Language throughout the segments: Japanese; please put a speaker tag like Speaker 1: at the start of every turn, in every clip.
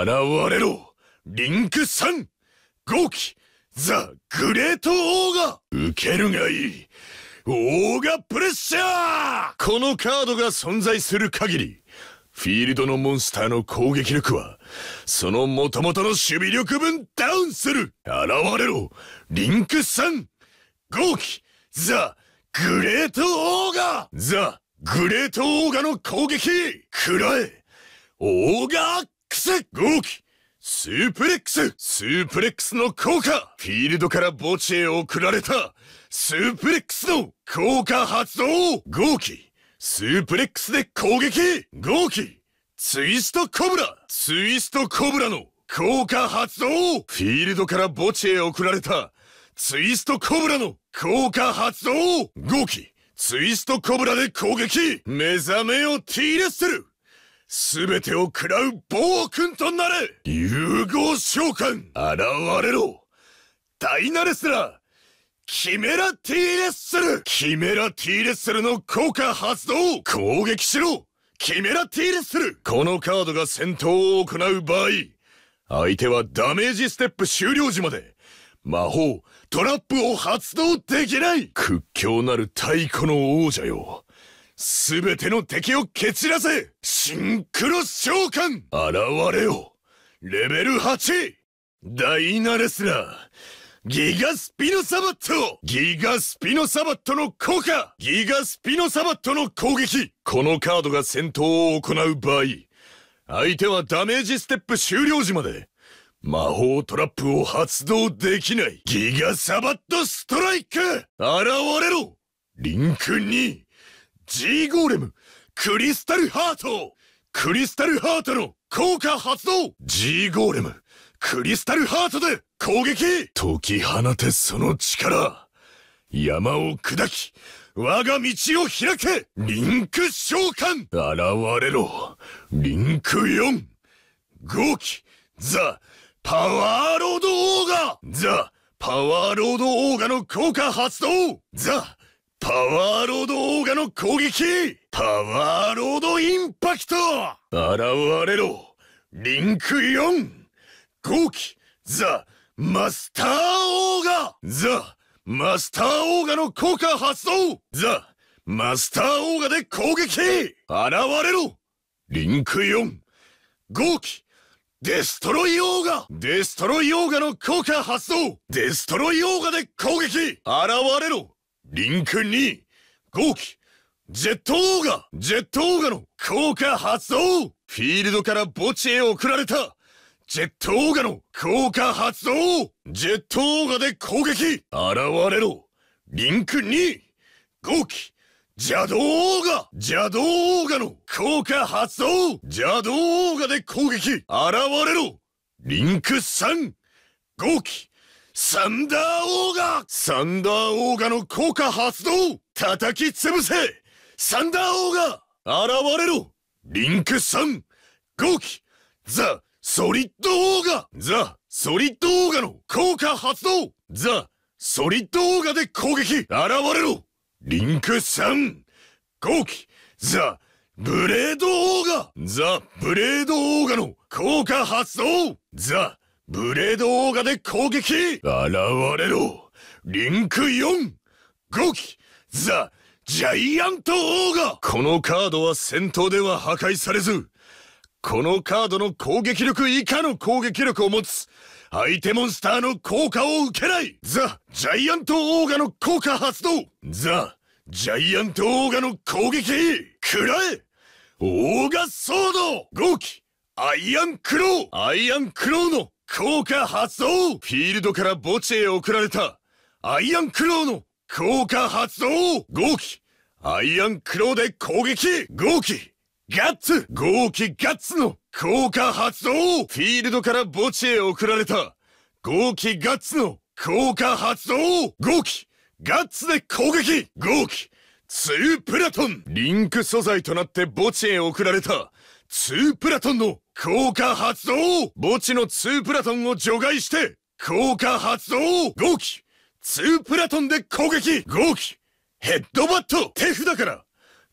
Speaker 1: 現れろリンク3号機ザ・グレート・オーガ受けるがいいオーガプレッシャーこのカードが存在する限りフィールドのモンスターの攻撃力はその元々の守備力分ダウンする現れろリンク3号機ザ・グレート・オーガザ・グレート・オーガの攻撃くらえオーガクス合気スープレックススープレックスの効果フィールドから墓地へ送られたスープレックスの効果発動合気スープレックスで攻撃合気ツイストコブラツイストコブラの効果発動フィールドから墓地へ送られたツイストコブラの効果発動合気ツイストコブラで攻撃目覚めを T レッスル全てを喰らう暴君となれ融合召喚現れろダイナレスラーキメラティーレッスルキメラティーレッスルの効果発動攻撃しろキメラティーレッスルこのカードが戦闘を行う場合相手はダメージステップ終了時まで魔法トラップを発動できない屈強なる太鼓の王者よすべての敵を蹴散らせシンクロ召喚現れよレベル 8! ダイナレスラーギガスピノサバットギガスピノサバットの効果ギガスピノサバットの攻撃このカードが戦闘を行う場合、相手はダメージステップ終了時まで魔法トラップを発動できないギガサバットストライク現れろリンク2 G ゴーレムクリスタルハートクリスタルハートの効果発動 !G ゴーレムクリスタルハートで攻撃解き放てその力山を砕き我が道を開けリンク召喚現れろリンク4号機ザ・パワーロードオーガザ・パワーロードオーガの効果発動ザ・パワーロードオーガの攻撃パワーロードインパクト現れろリンク4号機ザ・マスターオーガザ・マスターオーガの効果発動ザ・マスターオーガで攻撃現れろリンク4号機デストロイオーガデストロイオーガの効果発動デストロイオーガで攻撃現れろリンク2、号機、ジェットオーガジェットオーガの効果発動フィールドから墓地へ送られたジェットオーガの効果発動ジェットオーガで攻撃現れろリンク2号機邪道オーガ邪道オーガの効果発動邪道オーガで攻撃現れろリンク3号機サンダーオーガサンダーオーガの効果発動叩き潰せサンダーオーガ現れろリンク3号機ザ・ソリッドオーガザ・ソリッドオーガの効果発動ザ・ソリッドオーガで攻撃現れろリンク3号機ザ・ブレードオーガザ・ブレードオーガの効果発動ザ・ブレードオーガで攻撃現れろリンク 4! 5機ザ・ジャイアントオーガこのカードは戦闘では破壊されずこのカードの攻撃力以下の攻撃力を持つ相手モンスターの効果を受けないザ・ジャイアントオーガの効果発動ザ・ジャイアントオーガの攻撃くらえオーガソード5機アイアンクローアイアンクローの効果発動フィールドから墓地へ送られたアイアンクローの効果発動合気アイアンクローで攻撃号気ガッツ合気ガッツの効果発動フィールドから墓地へ送られた号機ガッツの効果発動号機ガッツで攻撃号機ープラトンリンク素材となって墓地へ送られたツープラトンの効果発動墓地の2プラトンを除外して効果発動5機 !2 プラトンで攻撃 !5 機ヘッドバット手札から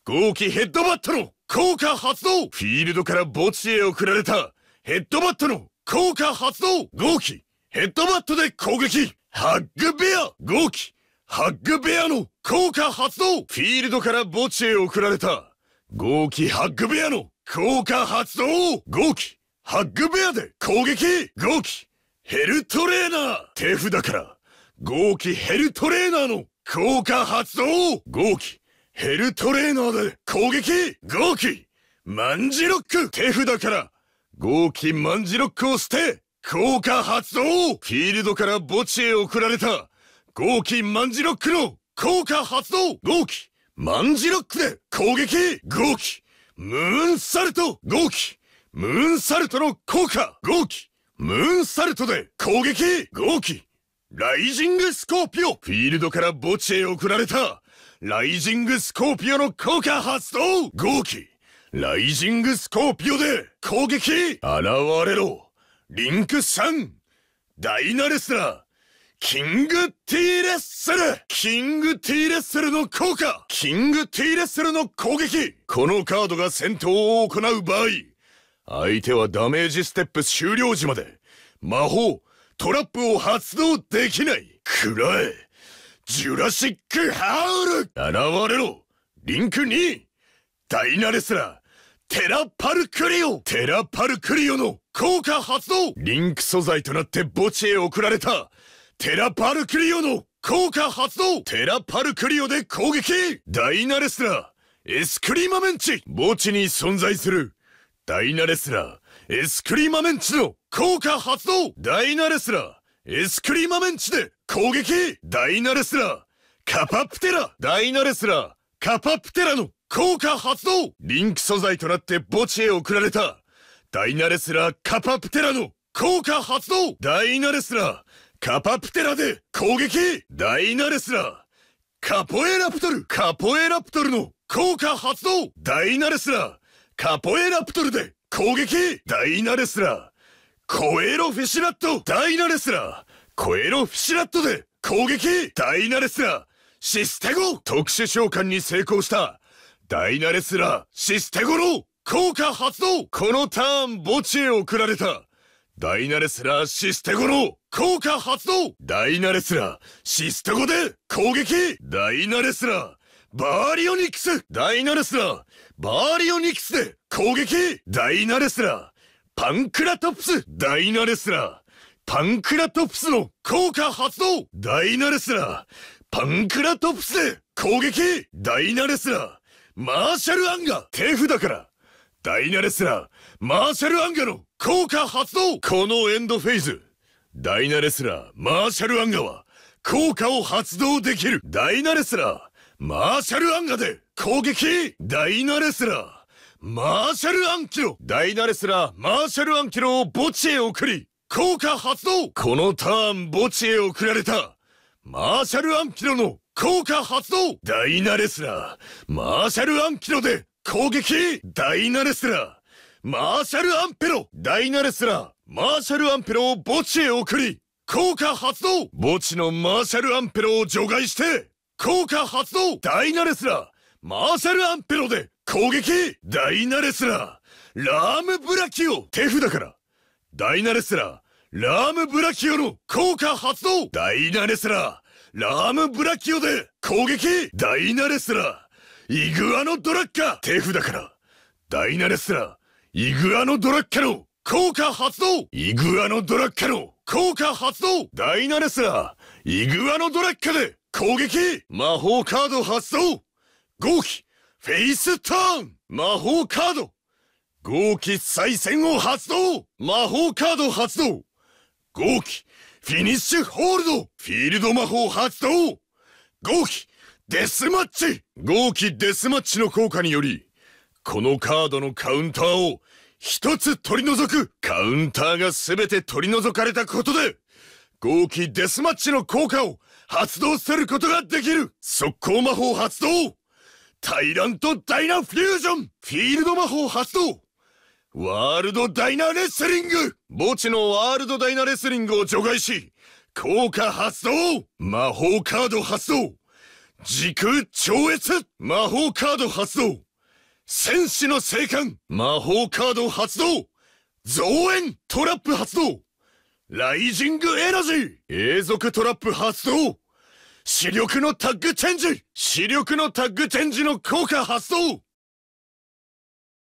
Speaker 1: 5機ヘッドバットの効果発動フィールドから墓地へ送られたヘッドバットの効果発動 !5 機ヘッドバットで攻撃ハッグベア !5 機ハッグベアの効果発動フィールドから墓地へ送られた5機ハッグベアの効果発動 !5 機ハッグベアで攻撃 !5 機ヘルトレーナー手札から5機ヘルトレーナーの効果発動 !5 機ヘルトレーナーで攻撃 !5 機マンジロック手札から5機マンジロックを捨て効果発動フィールドから墓地へ送られた5機マンジロックの効果発動 !5 機マンジロックで攻撃 !5 機ムーンサルト号機ムーンサルトの効果号機ムーンサルトで攻撃号機ライジングスコーピオフィールドから墓地へ送られたライジングスコーピオの効果発動号機ライジングスコーピオで攻撃現れろリンク3ダイナレスラーキングティーレッスルキングティーレッスルの効果キングティーレッスルの攻撃このカードが戦闘を行う場合、相手はダメージステップ終了時まで魔法、トラップを発動できない喰らえジュラシックハウル現れろリンク2ダイナレスラーテラパルクリオテラパルクリオの効果発動リンク素材となって墓地へ送られたテラパルクリオの効果発動テラパルクリオで攻撃ダイナレスラー、エスクリマメンチ墓地に存在するダイナレスラー、エスクリマメンチの効果発動ダイナレスラー、エスクリマメンチで攻撃ダイナレスラー、カパプテラダイナレスラー、カパプテラの効果発動リンク素材となって墓地へ送られたダイナレスラー、カパプテラの効果発動ダイナレスラー、カパプテラで攻撃ダイナレスラーカポエラプトルカポエラプトルの効果発動ダイナレスラーカポエラプトルで攻撃ダイナレスラーコエロフィシラットダイナレスラーコエロフィシラットで攻撃ダイナレスラーシステゴ特殊召喚に成功したダイナレスラーシステゴの効果発動このターン墓地へ送られたダイナレスラーシステゴの効果発動ダイナレスラーシステゴで攻撃ダイナレスラーバーリオニクスダイナレスラーバーリオニクスで攻撃ダイナレスラーパンクラトプスダイナレスラーパンクラトプスの効果発動ダイナレスラーパンクラトプスで攻撃ダイナレスラーマーシャルアンガー手札からダイナレスラー、マーシャルアンガの効果発動このエンドフェイズ、ダイナレスラー、マーシャルアンガは、効果を発動できるダイナレスラー、マーシャルアンガで攻撃ダイナレスラー、マーシャルアンキロダイナレスラー、マーシャルアンキロを墓地へ送り、効果発動このターン墓地へ送られた、マーシャルアンキロの効果発動ダイナレスラー、マーシャルアンキロで攻撃ダイナレスラーマーシャルアンペロダイナレスラーマーシャルアンペロを墓地へ送り効果発動墓地のマーシャルアンペロを除外して効果発動ダイナレスラーマーシャルアンペロで攻撃ダイナレスラーラームブラキオ手札からダイナレスラーラームブラキオの効果発動ダイナレスラーラームブラキオで攻撃ダイナレスラーイグアノドラッカ手札からダイナレスラーイグアノドラッカの効果発動イグアノドラッカの効果発動ダイナレスラーイグアノドラッカで攻撃魔法カード発動合気フェイスターン魔法カード合気再戦を発動魔法カード発動合気フィニッシュホールドフィールド魔法発動合気デスマッチ豪気デスマッチの効果により、このカードのカウンターを一つ取り除くカウンターが全て取り除かれたことで、豪気デスマッチの効果を発動することができる速攻魔法発動タイラントダイナフュージョンフィールド魔法発動ワールドダイナレスリング墓地のワールドダイナレスリングを除外し、効果発動魔法カード発動時空超越魔法カード発動戦士の生還魔法カード発動増援トラップ発動ライジングエナジー永続トラップ発動視力のタッグチェンジ視力のタッグチェンジの効果発動